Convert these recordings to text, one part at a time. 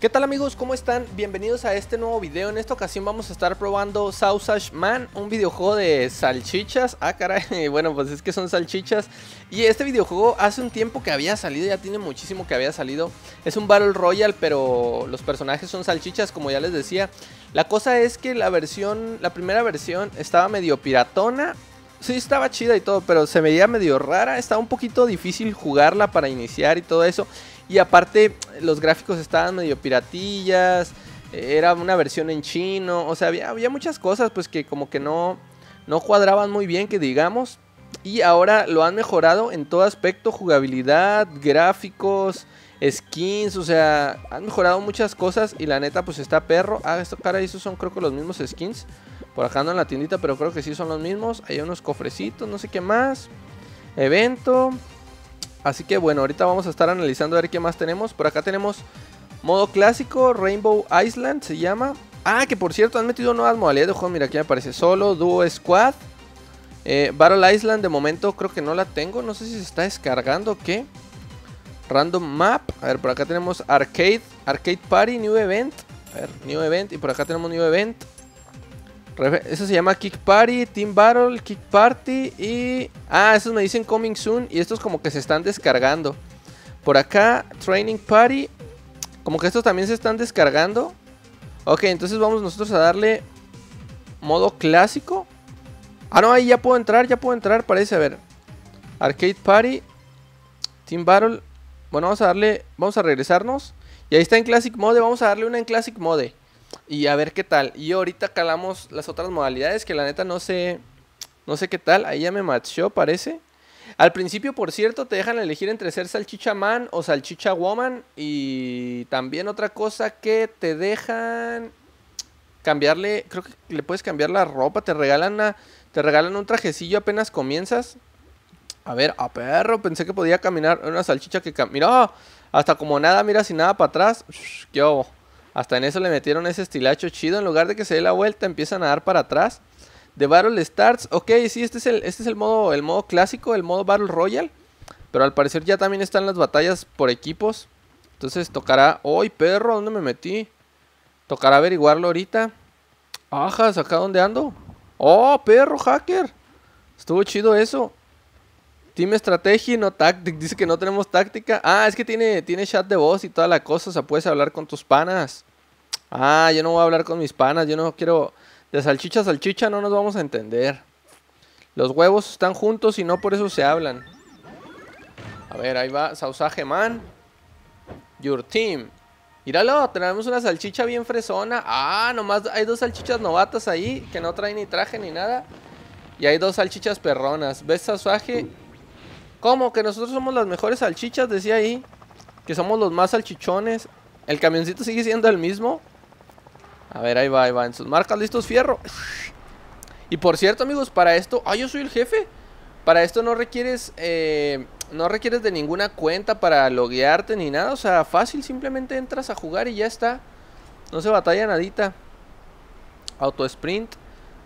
¿Qué tal amigos? ¿Cómo están? Bienvenidos a este nuevo video. En esta ocasión vamos a estar probando Sausage Man, un videojuego de salchichas. Ah, caray, bueno, pues es que son salchichas. Y este videojuego hace un tiempo que había salido, ya tiene muchísimo que había salido. Es un Battle Royale, pero los personajes son salchichas, como ya les decía. La cosa es que la versión, la primera versión estaba medio piratona. Sí, estaba chida y todo, pero se veía medio rara. Estaba un poquito difícil jugarla para iniciar y todo eso. Y aparte, los gráficos estaban medio piratillas. Era una versión en chino. O sea, había, muchas cosas pues que como que no, no cuadraban muy bien, que digamos. Y ahora lo han mejorado en todo aspecto. Jugabilidad, gráficos, skins. O sea, han mejorado muchas cosas. Y la neta, pues está perro. Ah, esto, cara, esos son creo que los mismos skins. Por acá no en la tiendita, pero creo que sí son los mismos. Hay unos cofrecitos, no sé qué más. Evento. Así que bueno, ahorita vamos a estar analizando a ver qué más tenemos. Por acá tenemos modo clásico, Rainbow Island se llama. Ah, que por cierto han metido nuevas modalidades de juego. Mira, aquí me aparece solo, dúo, squad. Eh, Battle Island de momento creo que no la tengo. No sé si se está descargando o qué. Random Map. A ver, por acá tenemos Arcade, Arcade Party, New Event. A ver, New Event. Y por acá tenemos New Event. Eso se llama Kick Party, Team Battle, Kick Party y... Ah, esos me dicen Coming Soon y estos como que se están descargando. Por acá, Training Party. Como que estos también se están descargando. Ok, entonces vamos nosotros a darle modo clásico. Ah, no, ahí ya puedo entrar, ya puedo entrar, parece. A ver. Arcade Party. Team Battle. Bueno, vamos a darle... Vamos a regresarnos. Y ahí está en Classic Mode. Vamos a darle una en Classic Mode y a ver qué tal. Y ahorita calamos las otras modalidades que la neta no sé, no sé qué tal. Ahí ya me machó, parece. Al principio, por cierto, te dejan elegir entre ser salchicha man o salchicha woman. Y también otra cosa que te dejan cambiarle, creo que le puedes cambiar la ropa, te regalan, te regalan un trajecillo apenas comienzas. A ver, a perro, pensé que podía caminar una salchicha que... Mira, hasta como nada, mira sin nada para atrás. ¿Qué hago? Hasta en eso le metieron ese estilacho chido. En lugar de que se dé la vuelta, empiezan a dar para atrás. De Battle Starts. Ok, sí, este es el, este es el modo, el modo clásico, el modo Battle Royale. Pero al parecer ya también están las batallas por equipos. Entonces tocará. ¡Ay, perro! ¿Dónde me metí? Tocará averiguarlo ahorita. Ajas, ¿acá dónde ando? ¡Oh, perro, hacker! Estuvo chido eso. Team Strategy, no Tactic. Dice que no tenemos táctica. Ah, es que tiene, tiene chat de voz y toda la cosa. O sea, puedes hablar con tus panas. Ah, yo no voy a hablar con mis panas. Yo no quiero. De salchicha a salchicha no nos vamos a entender. Los huevos están juntos y no por eso se hablan. A ver, ahí va Sausaje Man. Your team. Míralo, tenemos una salchicha bien fresona. Ah, nomás hay dos salchichas novatas ahí que no traen ni traje ni nada. Y hay dos salchichas perronas. ¿Ves, Sausaje? ¿Cómo? Que nosotros somos las mejores salchichas, decía ahí. Que somos los más salchichones. El camioncito sigue siendo el mismo. A ver, ahí va, ahí va. En sus marcas, listos, fierro. Y por cierto, amigos, para esto... Ah, yo soy el jefe. Para esto no requieres... Eh, no requieres de ninguna cuenta para loguearte ni nada. O sea, fácil. Simplemente entras a jugar y ya está. No se batalla nadita. Auto sprint.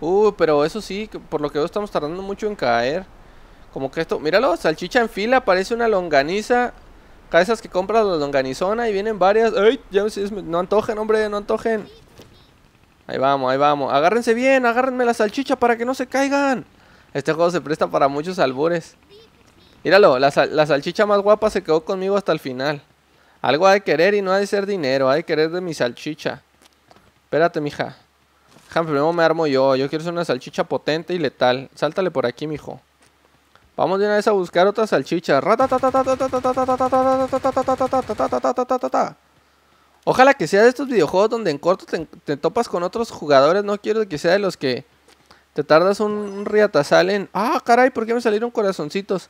Uh, pero eso sí, por lo que veo estamos tardando mucho en caer. Como que esto, míralo, salchicha en fila, parece una longaniza. Cabezas que compras la longanizona y vienen varias. ¡Ay! Ya, no antojen, hombre, no antojen. Ahí vamos, ahí vamos. Agárrense bien, agárrenme la salchicha para que no se caigan. Este juego se presta para muchos albures. Míralo, la, salchicha más guapa se quedó conmigo hasta el final. Algo hay de querer y no ha de ser dinero, Hay que querer de mi salchicha. Espérate, mija. Déjame, primero me armo yo. Yo quiero ser una salchicha potente y letal. Sáltale por aquí, mijo. Vamos de una vez a buscar otra salchicha. Ojalá que sea de estos videojuegos donde en corto te, topas con otros jugadores. No quiero que sea de los que te tardas un, riatazal en... Ah, caray, ¿por qué me salieron corazoncitos?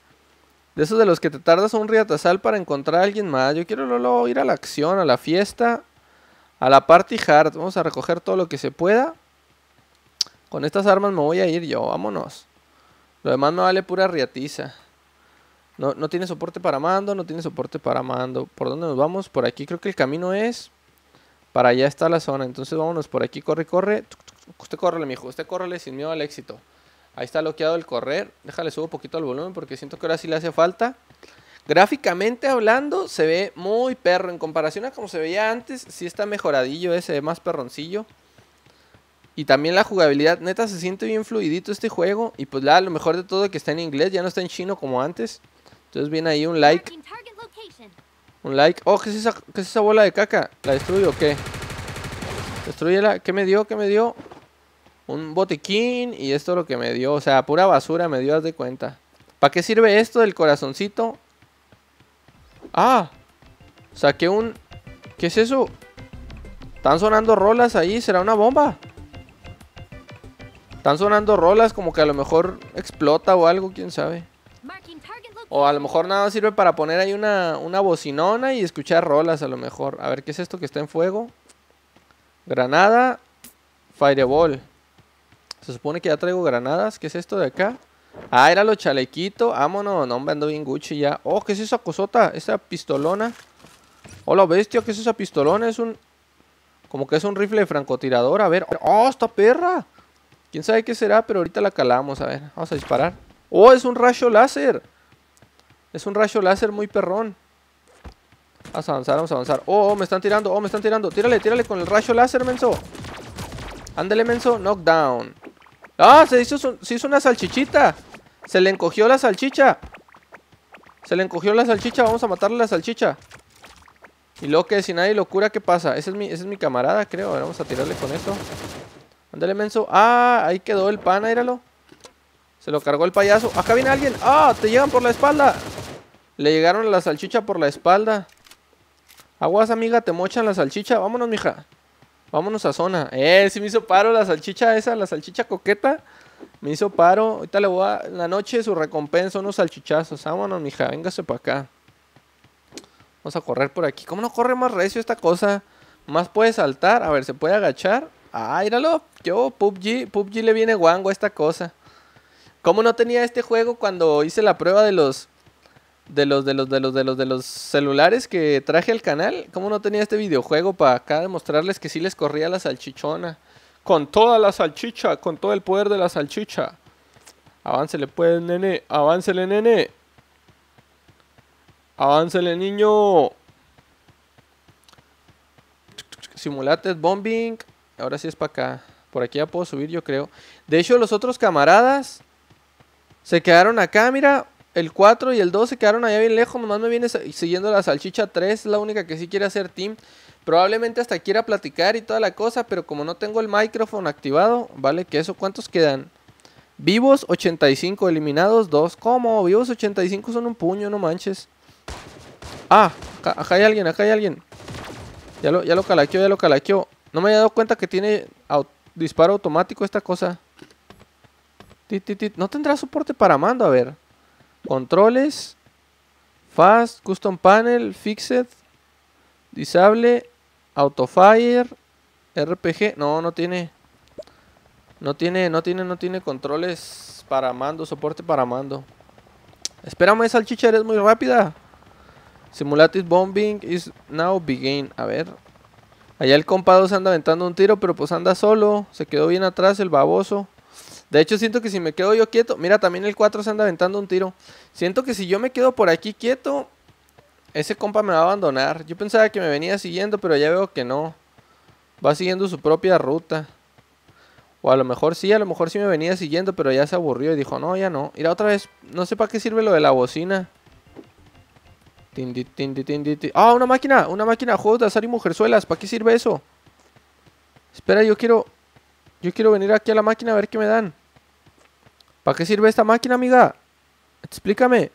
De esos de los que te tardas un riatazal para encontrar a alguien más. Yo quiero luego ir a la acción, a la fiesta, a la party hard. Vamos a recoger todo lo que se pueda. Con estas armas me voy a ir yo, vámonos. Lo demás me vale pura riatiza. No, no tiene soporte para mando, no tiene soporte para mando. ¿Por dónde nos vamos? Por aquí creo que el camino es... Para allá está la zona. Entonces vámonos por aquí, corre, corre. Usted córrele, mijo. Usted córrele sin miedo al éxito. Ahí está bloqueado el correr. Déjale, subo un poquito al volumen porque siento que ahora sí le hace falta. Gráficamente hablando, se ve muy perro. En comparación a como se veía antes, sí está mejoradillo ese, más perroncillo. Y también la jugabilidad, neta, se siente bien fluidito este juego. Y pues la, lo mejor de todo que está en inglés, ya no está en chino como antes. Entonces viene ahí un like. Un like. Oh, ¿qué es esa, qué es esa bola de caca? ¿La destruyo o qué? Destruyela. ¿Qué me dio? ¿Qué me dio? Un botiquín y esto es lo que me dio. O sea, pura basura me dio, haz de cuenta. ¿Para qué sirve esto del corazoncito? Ah, saqué un... ¿Qué es eso? Están sonando rolas ahí, ¿será una bomba? Están sonando rolas como que a lo mejor explota o algo, quién sabe. O a lo mejor nada sirve para poner ahí una, una bocinona y escuchar rolas a lo mejor. A ver, ¿qué es esto que está en fuego? Granada, fireball. Se supone que ya traigo granadas. ¿Qué es esto de acá? Ah, era lo chalequito. Vámonos, no me ando bien Gucci ya. Oh, ¿qué es esa cosota? Esa pistolona. Hola, bestia, ¿qué es esa pistolona? Es un... Como que es un rifle de francotirador. A ver. Oh, esta perra. Quién sabe qué será, pero ahorita la calamos. A ver, vamos a disparar. ¡Oh, es un rayo láser! Es un rayo láser muy perrón. Vamos a avanzar, vamos a avanzar. Oh, oh me están tirando, oh, me están tirando. Tírale, tírale con el rayo láser, menso. Ándale, menso. Knockdown. ¡Ah! Se hizo, una salchichita. Se le encogió la salchicha. Se le encogió la salchicha. Vamos a matarle la salchicha. Y lo que si nadie lo cura, ¿qué pasa? Ese es mi, ese es mi camarada, creo. A ver, vamos a tirarle con eso. Ándale, menso. Ah, ahí quedó el pana, éralo Se lo cargó el payaso. Acá viene alguien. Ah, te llegan por la espalda. Le llegaron la salchicha por la espalda. Aguas, amiga, te mochan la salchicha. Vámonos, mija. Vámonos a zona. Eh, sí me hizo paro la salchicha esa, la salchicha coqueta. Me hizo paro. Ahorita le voy a... la noche su recompensa, unos salchichazos. Vámonos, mija, véngase para acá. Vamos a correr por aquí. ¿Cómo no corre más recio esta cosa? Más puede saltar. A ver, se puede agachar. Ah, íralo. Yo, PUBG, PUBG le viene guango a esta cosa. ¿Cómo no tenía este juego cuando hice la prueba de los de los de los de los de los celulares que traje al canal? ¿Cómo no tenía este videojuego para acá demostrarles que sí les corría la salchichona? Con toda la salchicha, con todo el poder de la salchicha. Aváncele pues, nene, aváncele, nene. Aváncele, niño. Simulates bombing. Ahora sí es para acá. Por aquí ya puedo subir, yo creo. De hecho, los otros camaradas se quedaron acá, mira. El 4 y el 2 se quedaron allá bien lejos. Nomás me viene siguiendo la salchicha 3. Es La única que sí quiere hacer team. Probablemente hasta quiera platicar y toda la cosa. Pero como no tengo el micrófono activado, vale que eso. ¿Cuántos quedan? Vivos 85, eliminados 2. ¿Cómo? Vivos 85 son un puño, no manches. Ah, acá, hay alguien, acá hay alguien. Ya lo, ya lo calaqueó, ya lo calaqueo no me había dado cuenta que tiene disparo automático esta cosa. No tendrá soporte para mando, a ver. Controles. Fast, Custom Panel, Fixed, Disable, Autofire, RPG. No, no tiene. No tiene, no tiene, no tiene controles para mando, soporte para mando. Espérame, salchicha, es muy rápida. Simulated bombing is now begin. A ver, Allá el compa 2 anda aventando un tiro, pero pues anda solo. Se quedó bien atrás el baboso. De hecho, siento que si me quedo yo quieto. Mira, también el 4 se anda aventando un tiro. Siento que si yo me quedo por aquí quieto, ese compa me va a abandonar. Yo pensaba que me venía siguiendo, pero ya veo que no. Va siguiendo su propia ruta. O a lo mejor sí, a lo mejor sí me venía siguiendo, pero ya se aburrió y dijo, no, ya no. Mira, otra vez, no sé para qué sirve lo de la bocina. ¡Ah, una máquina! ¡Una máquina! Juegos de azar y mujerzuelas. ¿Para qué sirve eso? Espera, yo quiero... Yo quiero venir aquí a la máquina a ver qué me dan. ¿Para qué sirve esta máquina, amiga? Explícame.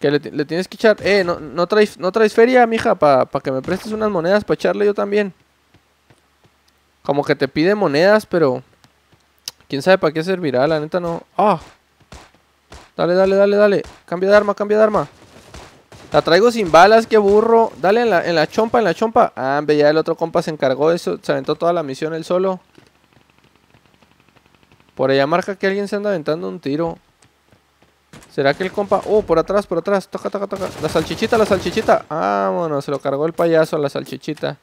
Que le, tienes que echar... Eh, no, traes, no traes feria, mija, para pa que me prestes unas monedas para echarle yo también. Como que te pide monedas, pero... ¿Quién sabe para qué servirá? La neta no... ¡Ah! Dale, dale, dale, dale. Cambia de arma, cambia de arma. La traigo sin balas, qué burro. Dale en la, chompa, en la chompa. Ah, ve, ya el otro compa se encargó de eso. Se aventó toda la misión él solo. Por allá marca que alguien se anda aventando un tiro. ¿Será que el compa...? Oh, por atrás, por atrás. Toca, toca, toca. La salchichita, la salchichita. Ah, bueno, se lo cargó el payaso a la salchichita.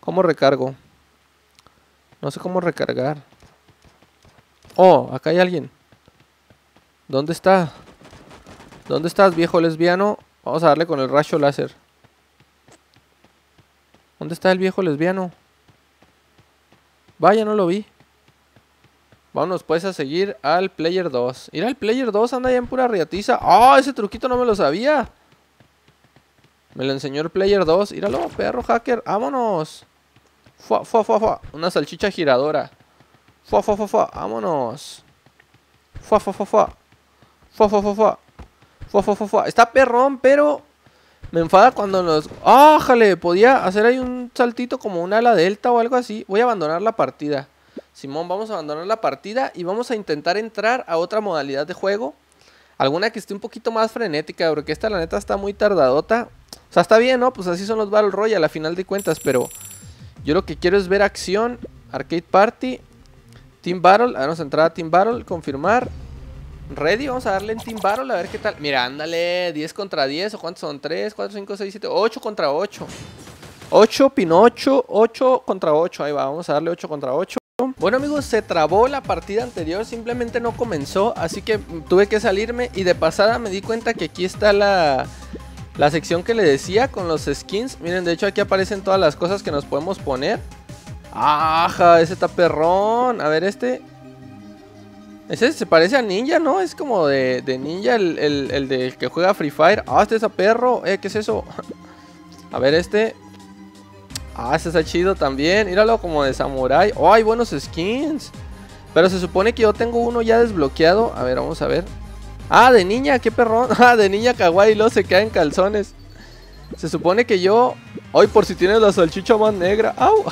¿Cómo recargo? No sé cómo recargar. Oh, acá hay alguien. ¿Dónde está? ¿Dónde estás, viejo lesbiano? Vamos a darle con el rayo láser. ¿Dónde está el viejo lesbiano? Vaya, no lo vi. Vámonos pues a seguir al Player 2. Ir al Player 2, anda ya en pura riatiza. ¡Oh, ese truquito no me lo sabía. Me lo enseñó el Player 2. Íralo, perro hacker. ¡Vámonos! Fua, fua, fua, fua. Una salchicha giradora. Fua, fua, fua, fua. Vámonos. Fua, fua, fua, fua. Fua, fua, fua, fua. Está perrón, pero me enfada cuando nos... ¡Ájale! Ah, podía hacer ahí un saltito como un ala delta o algo así. Voy a abandonar la partida. Simón, vamos a abandonar la partida y vamos a intentar entrar a otra modalidad de juego. Alguna que esté un poquito más frenética, porque esta la neta está muy tardadota. O sea, está bien, ¿no? Pues así son los Battle Royale a la final de cuentas, pero... Yo lo que quiero es ver acción, Arcade Party, Team Battle. Vamos a entrar a Team Battle, confirmar. Ready, vamos a darle en Team a ver qué tal. Mira, ándale, 10 contra 10, o cuántos son, 3, 4, 5, 6, 7, 8 contra 8. 8, Pinocho, 8 contra 8, ahí va, vamos a darle 8 contra 8. Bueno amigos, se trabó la partida anterior, simplemente no comenzó, así que tuve que salirme y de pasada me di cuenta que aquí está la, la sección que le decía con los skins. Miren, de hecho aquí aparecen todas las cosas que nos podemos poner. ¡Ajá! Ese está perrón. A ver este... Ese se parece a Ninja, ¿no? Es como de, de Ninja, el, el, de que juega Free Fire. Ah, este es a perro. Eh, ¿qué es eso? a ver, este. Ah, este está chido también. Míralo como de samurai. Oh, hay buenos skins. Pero se supone que yo tengo uno ya desbloqueado. A ver, vamos a ver. Ah, de niña, qué perrón. Ah, de niña kawaii, lo se en calzones. Se supone que yo... Hoy por si tienes la salchicha más negra. ¡Au!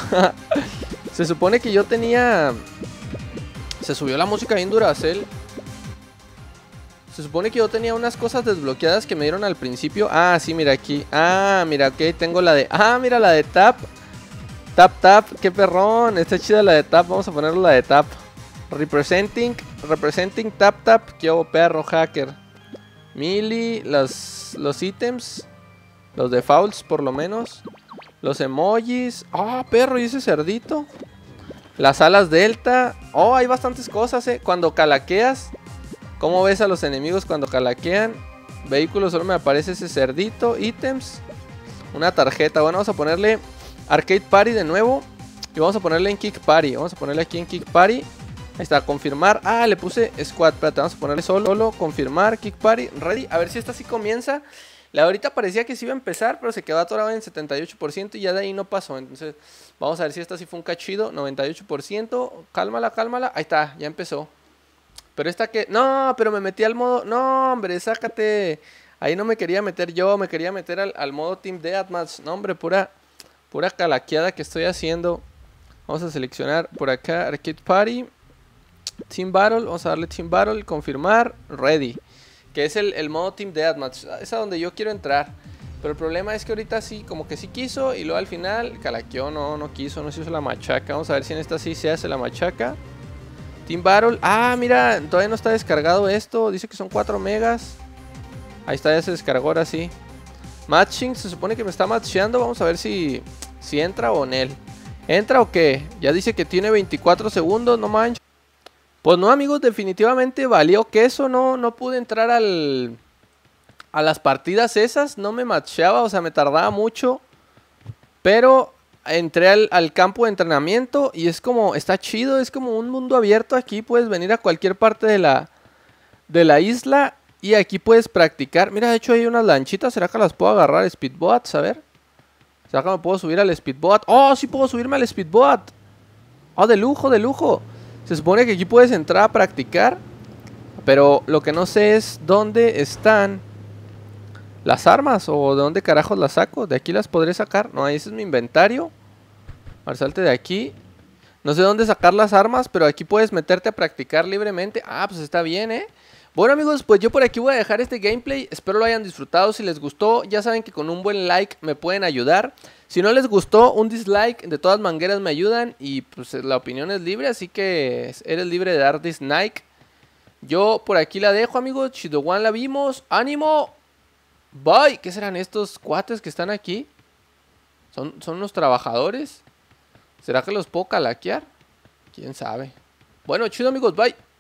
se supone que yo tenía... Se subió la música en él. Se supone que yo tenía unas cosas desbloqueadas que me dieron al principio. Ah, sí, mira aquí. Ah, mira, ok, tengo la de... Ah, mira la de tap. Tap, tap, qué perrón. Está chida la de tap, vamos a poner la de tap. Representing, representing tap, tap. Qué perro, hacker. Mili, los ítems. Los defaults, por lo menos. Los emojis. Ah, perro, ¿y ese cerdito? Las alas delta. Oh, hay bastantes cosas, eh. Cuando calaqueas. ¿Cómo ves a los enemigos cuando calaquean? Vehículos, solo me aparece ese cerdito. Ítems. Una tarjeta. Bueno, vamos a ponerle Arcade Party de nuevo. Y vamos a ponerle en Kick Party. Vamos a ponerle aquí en Kick Party. Ahí está, confirmar. Ah, le puse Squad. Espérate, vamos a ponerle solo. Confirmar, Kick Party. Ready. A ver si esta sí comienza. La ahorita parecía que sí iba a empezar, pero se quedó atorado en 78% y ya de ahí no pasó. Entonces, vamos a ver si esta sí fue un cachido. 98%. Cálmala, cálmala. Ahí está, ya empezó. Pero esta que. No, pero me metí al modo. No, hombre, sácate. Ahí no me quería meter yo, me quería meter al, modo Team Deathmatch. No, hombre, pura, pura calaqueada que estoy haciendo. Vamos a seleccionar por acá Arcade Party. Team Battle, vamos a darle Team Battle, confirmar, ready que es el, modo Team Deathmatch. Es a donde yo quiero entrar. Pero el problema es que ahorita sí, como que sí quiso y luego al final calaqueó, no, no quiso, no se hizo la machaca. Vamos a ver si en esta sí se hace la machaca. Team Battle. Ah, mira, todavía no está descargado esto. Dice que son 4 megas. Ahí está, ya se descargó ahora sí. Matching, se supone que me está matcheando. Vamos a ver si, si entra o en él. ¿Entra o qué? Ya dice que tiene 24 segundos, no manches. Pues no, amigos, definitivamente valió que eso no, no pude entrar al, a las partidas esas, no me macheaba, o sea, me tardaba mucho. Pero entré al, campo de entrenamiento y es como, está chido, es como un mundo abierto aquí, puedes venir a cualquier parte de la, de la isla y aquí puedes practicar. Mira, de hecho hay unas lanchitas, ¿será que las puedo agarrar? Speedboat, a ver. ¿Será que me puedo subir al speedboat? ¡Oh, sí puedo subirme al speedboat! ¡Oh, de lujo, de lujo! Se supone que aquí puedes entrar a practicar. Pero lo que no sé es dónde están las armas o de dónde carajos las saco. De aquí las podré sacar. No, ahí es mi inventario. ver, salte de aquí. No sé dónde sacar las armas, pero aquí puedes meterte a practicar libremente. Ah, pues está bien, ¿eh? Bueno amigos, pues yo por aquí voy a dejar este gameplay, espero lo hayan disfrutado, si les gustó ya saben que con un buen like me pueden ayudar, si no les gustó un dislike de todas mangueras me ayudan y pues la opinión es libre, así que eres libre de dar dislike. Yo por aquí la dejo amigos, one la vimos, ánimo, bye, ¿qué serán estos cuates que están aquí? ¿Son, son los trabajadores? ¿Será que los puedo calaquear? ¿Quién sabe? Bueno, chido amigos, bye.